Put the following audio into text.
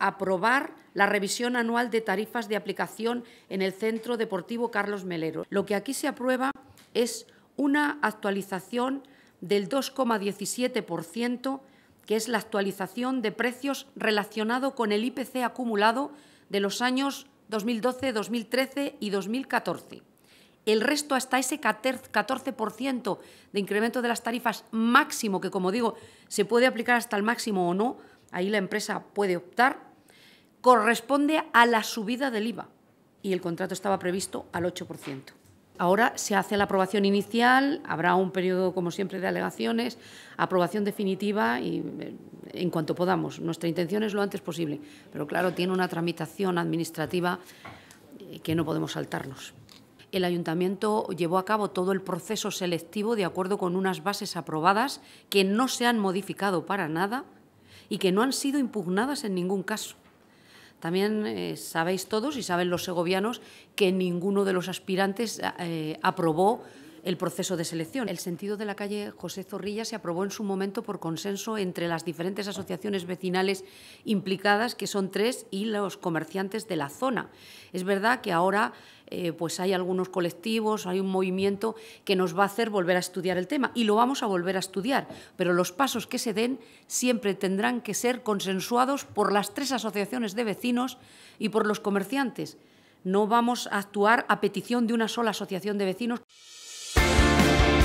aprobar la revisión anual de tarifas de aplicación en el Centro Deportivo Carlos Melero. Lo que aquí se aprueba es una actualización del 2,17%, que es la actualización de precios relacionado con el IPC acumulado de los años 2012, 2013 y 2014. El resto, hasta ese 14% de incremento de las tarifas máximo, que como digo, se puede aplicar hasta el máximo o no, ahí la empresa puede optar, corresponde a la subida del IVA y el contrato estaba previsto al 8%. Ahora se hace la aprobación inicial, habrá un periodo, como siempre, de alegaciones, aprobación definitiva y eh, en cuanto podamos. Nuestra intención es lo antes posible, pero claro, tiene una tramitación administrativa eh, que no podemos saltarnos. El ayuntamiento llevó a cabo todo el proceso selectivo de acuerdo con unas bases aprobadas que no se han modificado para nada y que no han sido impugnadas en ningún caso. También eh, sabéis todos y saben los segovianos que ninguno de los aspirantes eh, aprobó el proceso de selección. El sentido de la calle José Zorrilla se aprobó en su momento por consenso entre las diferentes asociaciones vecinales implicadas, que son tres, y los comerciantes de la zona. Es verdad que ahora eh, pues hay algunos colectivos, hay un movimiento que nos va a hacer volver a estudiar el tema y lo vamos a volver a estudiar, pero los pasos que se den siempre tendrán que ser consensuados por las tres asociaciones de vecinos y por los comerciantes. No vamos a actuar a petición de una sola asociación de vecinos. you